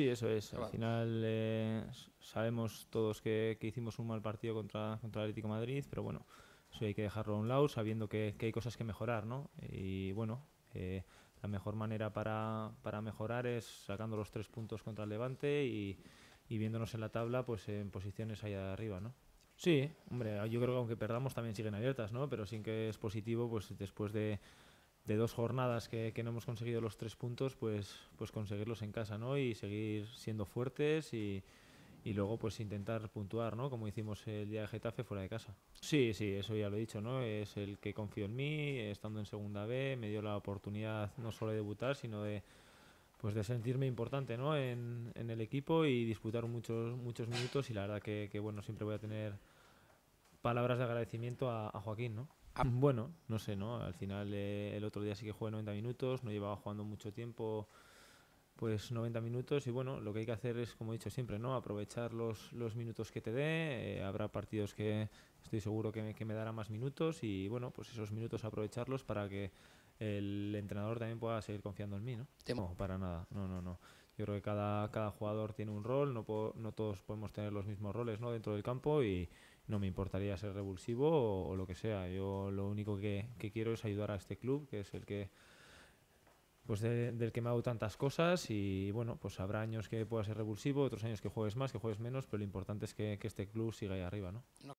Sí, eso es. Ah, Al final eh, sabemos todos que, que, hicimos un mal partido contra, contra el Atlético Madrid, pero bueno, eso hay que dejarlo a un lado sabiendo que, que hay cosas que mejorar, ¿no? Y bueno, eh, la mejor manera para, para, mejorar es sacando los tres puntos contra el Levante y, y viéndonos en la tabla pues en posiciones allá arriba, ¿no? Sí, hombre, yo creo que aunque perdamos también siguen abiertas, ¿no? Pero sin que es positivo, pues después de de dos jornadas que, no hemos conseguido los tres puntos, pues, pues conseguirlos en casa, ¿no? Y seguir siendo fuertes y, luego pues intentar puntuar, ¿no? Como hicimos el día de Getafe fuera de casa. Sí, sí, eso ya lo he dicho, ¿no? Es el que confío en mí, estando en segunda B, me dio la oportunidad no solo de debutar, sino de pues de sentirme importante en, el equipo y disputar muchos, muchos minutos y la verdad que, bueno, siempre voy a tener palabras de agradecimiento a, a Joaquín, ¿no? Ah, bueno, no sé, ¿no? Al final eh, el otro día sí que jugué 90 minutos, no llevaba jugando mucho tiempo pues 90 minutos y bueno, lo que hay que hacer es, como he dicho siempre, ¿no? aprovechar los, minutos que te dé, eh, habrá partidos que estoy seguro que me, que dará más minutos y bueno, pues esos minutos aprovecharlos para que el entrenador también pueda seguir confiando en mí, ¿no? No, para nada, no, no, no. Yo creo que cada, cada jugador tiene un rol, no, no todos podemos tener los mismos roles ¿no? dentro del campo y no me importaría ser revulsivo o, lo que sea. Yo lo único que, que quiero es ayudar a este club, que es el que pues de, del que me ha dado tantas cosas y bueno, pues habrá años que pueda ser revulsivo, otros años que juegues más, que juegues menos, pero lo importante es que, que este club siga ahí arriba, ¿no?